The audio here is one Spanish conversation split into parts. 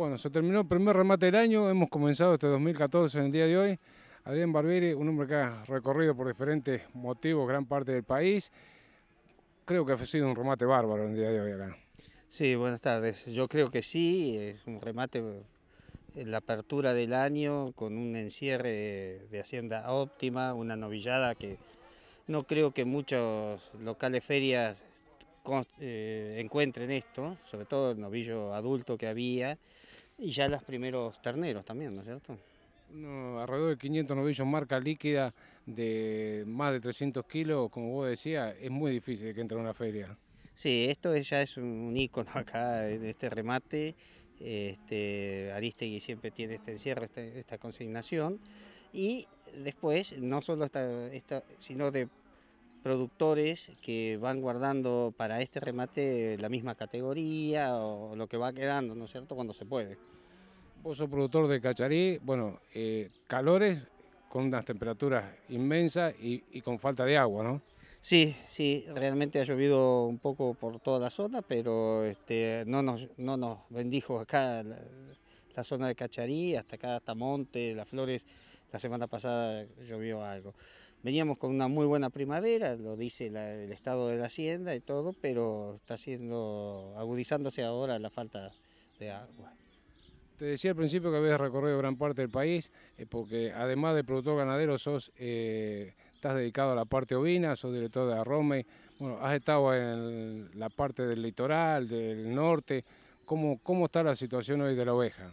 Bueno, se terminó el primer remate del año, hemos comenzado este 2014 en el día de hoy. Adrián Barbieri, un hombre que ha recorrido por diferentes motivos gran parte del país. Creo que ha sido un remate bárbaro en el día de hoy acá. Sí, buenas tardes. Yo creo que sí, es un remate en eh, la apertura del año con un encierre de Hacienda óptima, una novillada que no creo que muchos locales ferias eh, encuentren esto, sobre todo el novillo adulto que había. Y ya los primeros terneros también, ¿no es cierto? alrededor de 500 novillos marca líquida de más de 300 kilos, como vos decías, es muy difícil que entre a una feria. Sí, esto ya es un ícono acá de este remate. Este, Aristegui siempre tiene este encierro, este, esta, consignación. Y después, no solo esta, esta sino de productores que van guardando para este remate la misma categoría o lo que va quedando, ¿no es cierto?, cuando se puede. Vos sos productor de cacharí, bueno, eh, calores con unas temperaturas inmensas y, con falta de agua, ¿no? Sí, sí, realmente ha llovido un poco por toda la zona, pero este, no, nos, no bendijo acá la zona de Cacharí, hasta acá, hasta Monte, Las Flores, la semana pasada llovió algo. Veníamos con una muy buena primavera, lo dice el estado de la hacienda y todo, pero está siendo agudizándose ahora la falta de agua. Te decía al principio que habías recorrido gran parte del país, eh, porque además de productor ganadero, sos, eh, estás dedicado a la parte ovina, sos director de Arrome, bueno, has estado en la parte del litoral, del norte. ¿Cómo, ¿Cómo está la situación hoy de la oveja?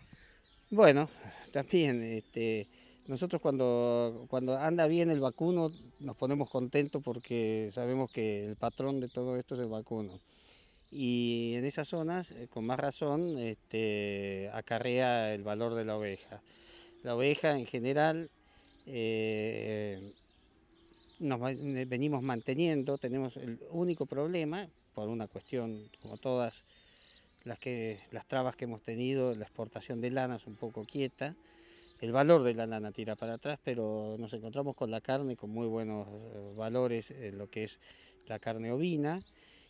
Bueno, también este, nosotros cuando, cuando anda bien el vacuno nos ponemos contentos porque sabemos que el patrón de todo esto es el vacuno. Y en esas zonas, eh, con más razón, este, acarrea el valor de la oveja. La oveja en general eh, nos eh, venimos manteniendo, tenemos el único problema, por una cuestión como todas las, que, las trabas que hemos tenido, la exportación de lana es un poco quieta, el valor de la lana tira para atrás, pero nos encontramos con la carne con muy buenos eh, valores en lo que es la carne ovina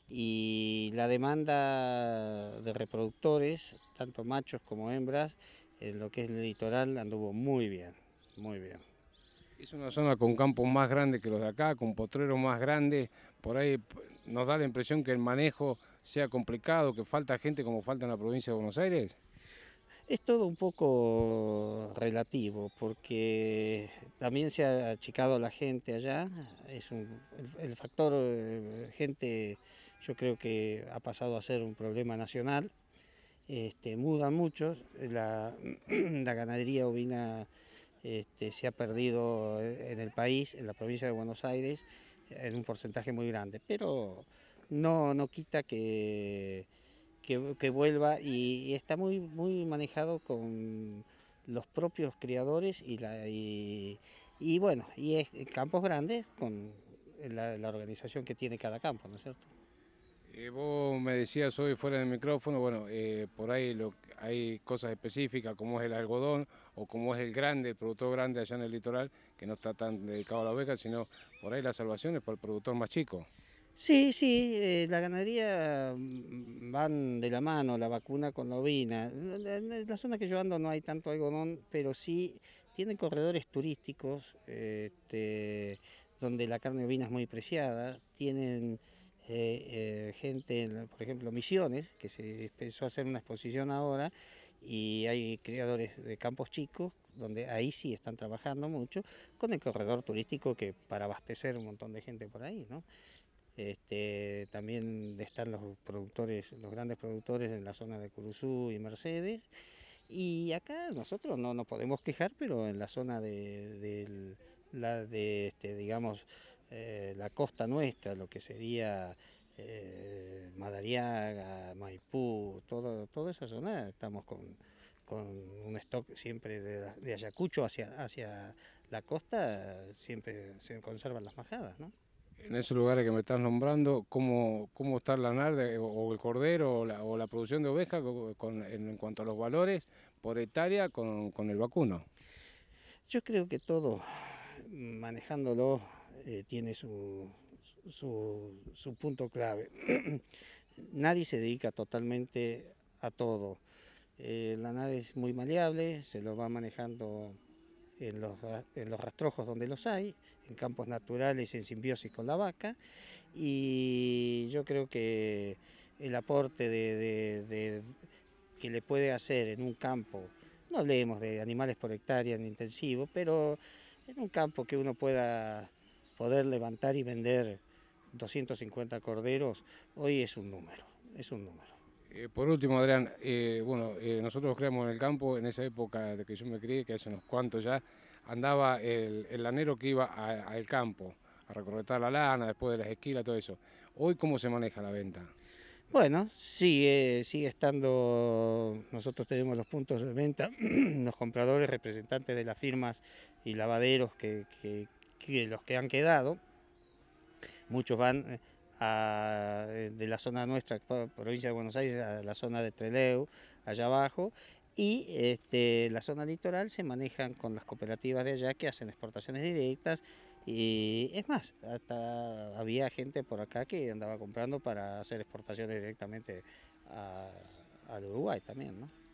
y la demanda de reproductores, tanto machos como hembras, en lo que es el litoral anduvo muy bien, muy bien. Es una zona con campos más grandes que los de acá, con potreros más grandes, por ahí nos da la impresión que el manejo sea complicado, que falta gente como falta en la provincia de Buenos Aires. Es todo un poco relativo, porque también se ha achicado la gente allá. Es el, factor eh, gente, yo creo que ha pasado a ser un problema nacional. Este, mudan muchos, la, ganadería ovina este, se ha perdido en el país, en la provincia de Buenos Aires, en un porcentaje muy grande, pero no, no quita que que, vuelva y, está muy, muy manejado con los propios criadores y, y, bueno, y es, campos grandes con la, organización que tiene cada campo, ¿no es cierto? Eh, vos me decías hoy fuera del micrófono, bueno, eh, por ahí lo, hay cosas específicas como es el algodón o como es el grande, el productor grande allá en el litoral, que no está tan dedicado a la oveja, sino por ahí las salvaciones para el productor más chico. Sí, sí, eh, la ganadería mm, van de la mano, la vacuna con la ovina. En la zona que yo ando no hay tanto algodón, pero sí tienen corredores turísticos este, donde la carne ovina es muy preciada, tienen eh, eh, gente, por ejemplo, Misiones, que se empezó a hacer una exposición ahora, y hay criadores de campos chicos, donde ahí sí están trabajando mucho, con el corredor turístico que para abastecer un montón de gente por ahí, ¿no? Este, también están los productores, los grandes productores en la zona de Curuzú y Mercedes. Y acá nosotros no nos podemos quejar, pero en la zona de, la de este, digamos eh, la costa nuestra, lo que sería eh, Madariaga, Maipú, todo, toda esa zona, estamos con, un stock siempre de, de, Ayacucho hacia, hacia la costa, siempre se conservan las majadas, ¿no? en esos lugares que me estás nombrando, cómo, cómo está la NAR o el cordero o la, producción de ovejas en, cuanto a los valores por hectárea con, el vacuno. Yo creo que todo manejándolo eh, tiene su, su, punto clave. Nadie se dedica totalmente a todo. la nave es muy maleable, se lo va manejando en los, rastrojos donde los hay, en campos naturales, en simbiosis con la vaca, y yo creo que el aporte de, que le puede hacer en un campo, no hablemos de animales por hectárea en intensivo, pero en un campo que uno pueda poder levantar y vender 250 corderos, hoy es un número, es un número. Eh, por último, Adrián, eh, bueno, eh, nosotros creamos en el campo, en esa época de que yo me crié, que hace unos cuantos ya, andaba el, lanero que iba al campo, a recorretar la lana, después de las esquilas, todo eso. Hoy, ¿cómo se maneja la venta? Bueno, sigue, sigue estando, nosotros tenemos los puntos de venta, los compradores, representantes de las firmas y lavaderos los que han quedado, muchos van eh, de la zona nuestra, provincia de Buenos Aires, a la zona de Treleu, allá abajo, y este, la zona litoral se manejan con las cooperativas de allá que hacen exportaciones directas y es más, hasta había gente por acá que andaba comprando para hacer exportaciones directamente a, al Uruguay también, ¿no?